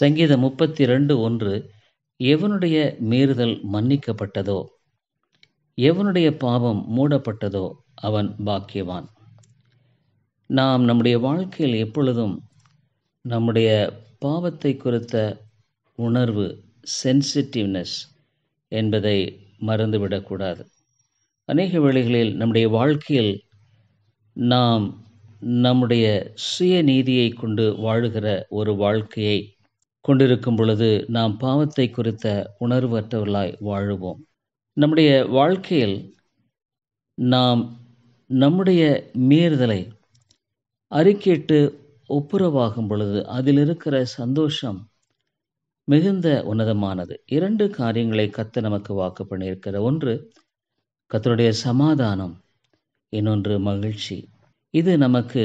சங்கீதம் முப்பத்தி ரெண்டு ஒன்று எவனுடைய மீறுதல் மன்னிக்கப்பட்டதோ எவனுடைய பாவம் மூடப்பட்டதோ அவன் பாக்கியவான் நாம் நம்முடைய வாழ்க்கையில் எப்பொழுதும் நம்முடைய பாவத்தை குறித்த உணர்வு சென்சிட்டிவ்னஸ் என்பதை மறந்துவிடக்கூடாது அநேக வேளைகளில் நம்முடைய வாழ்க்கையில் நாம் நம்முடைய சுயநீதியை கொண்டு வாழுகிற ஒரு வாழ்க்கையை கொண்டிருக்கும் பொழுது நாம் பாவத்தை குறித்த உணர்வற்றவர்களாய் வாழுவோம் நம்முடைய வாழ்க்கையில் நாம் நம்முடைய மீறுதலை அறிக்கையிட்டு ஒப்புரவாகும் பொழுது அதில் இருக்கிற சந்தோஷம் மிகுந்த உன்னதமானது இரண்டு காரியங்களை கத்து நமக்கு வாக்கு பண்ணியிருக்கிற ஒன்று கத்தருடைய சமாதானம் இன்னொன்று மகிழ்ச்சி இது நமக்கு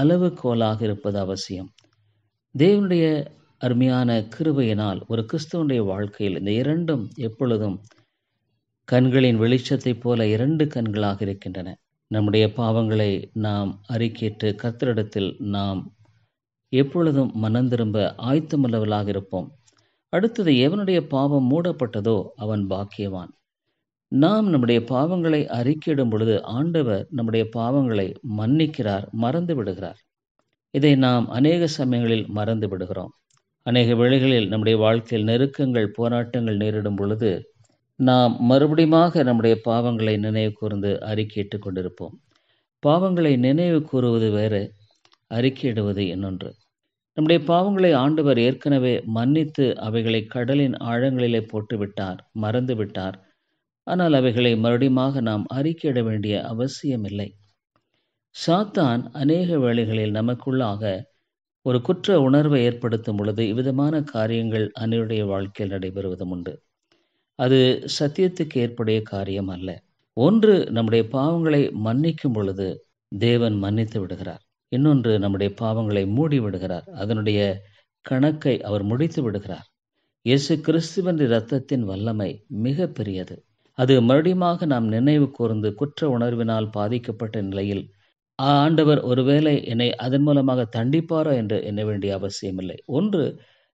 அளவுகோலாக இருப்பது அவசியம் தேவனுடைய அருமையான கிருபையினால் ஒரு கிறிஸ்துவனுடைய வாழ்க்கையில் இந்த இரண்டும் எப்பொழுதும் கண்களின் வெளிச்சத்தைப் போல இரண்டு கண்களாக இருக்கின்றன நம்முடைய பாவங்களை நாம் அறிக்கேற்று கத்திரிடத்தில் நாம் எப்பொழுதும் மனம் திரும்ப ஆயத்தமல்லவர்களாக இருப்போம் அடுத்தது எவனுடைய பாவம் மூடப்பட்டதோ அவன் பாக்கியவான் நாம் நம்முடைய பாவங்களை அறிக்கையிடும் பொழுது ஆண்டவர் நம்முடைய பாவங்களை மன்னிக்கிறார் மறந்து விடுகிறார் இதை நாம் அநேக சமயங்களில் மறந்து விடுகிறோம் அநேக வேளைகளில் நம்முடைய வாழ்க்கையில் நெருக்கங்கள் போராட்டங்கள் நேரிடும் பொழுது நாம் மறுபடியுமாக நம்முடைய பாவங்களை நினைவு கூர்ந்து அறிக்கையிட்டுக் கொண்டிருப்போம் பாவங்களை நினைவு கூறுவது வேறு அறிக்கையிடுவது இன்னொன்று நம்முடைய பாவங்களை ஆண்டவர் ஏற்கனவே மன்னித்து அவைகளை கடலின் ஆழங்களிலே போட்டுவிட்டார் மறந்துவிட்டார் ஆனால் அவைகளை மறுபடியுமாக நாம் அறிக்கையிட வேண்டிய அவசியமில்லை சாத்தான் அநேக வேளைகளில் நமக்குள்ளாக ஒரு குற்ற உணர்வை ஏற்படுத்தும் பொழுது இவ்விதமான காரியங்கள் அன்னையுடைய வாழ்க்கையில் நடைபெறுவதும் உண்டு அது சத்தியத்துக்கு ஏற்புடைய காரியம் அல்ல ஒன்று நம்முடைய பாவங்களை மன்னிக்கும் பொழுது தேவன் மன்னித்து விடுகிறார் இன்னொன்று நம்முடைய பாவங்களை மூடி விடுகிறார் அதனுடைய கணக்கை அவர் முடித்து விடுகிறார் இயேசு கிறிஸ்துவின் இரத்தத்தின் வல்லமை மிக பெரியது அது மறுபடியும் நாம் நினைவு கூர்ந்து குற்ற உணர்வினால் பாதிக்கப்பட்ட நிலையில் ஆண்டவர் ஒருவேளை என்னை அதன் மூலமாக தண்டிப்பாரோ என்று எண்ண வேண்டிய அவசியமில்லை ஒன்று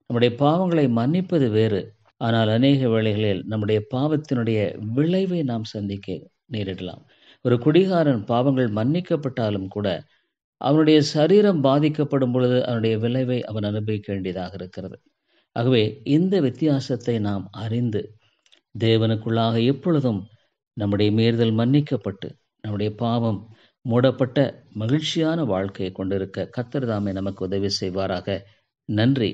நம்முடைய பாவங்களை மன்னிப்பது வேறு ஆனால் அநேக வேளைகளில் நம்முடைய பாவத்தினுடைய விளைவை நாம் சந்திக்க நேரிடலாம் ஒரு குடிகாரன் பாவங்கள் மன்னிக்கப்பட்டாலும் கூட அவனுடைய சரீரம் பாதிக்கப்படும் பொழுது அவனுடைய விளைவை அவன் அனுபவிக்க வேண்டியதாக இருக்கிறது ஆகவே இந்த வித்தியாசத்தை நாம் அறிந்து தேவனுக்குள்ளாக எப்பொழுதும் நம்முடைய மீறுதல் மன்னிக்கப்பட்டு நம்முடைய பாவம் மூடப்பட்ட மகிழ்ச்சியான வாழ்க்கையை கொண்டிருக்க கத்தர் நமக்கு உதவி செய்வாராக நன்றி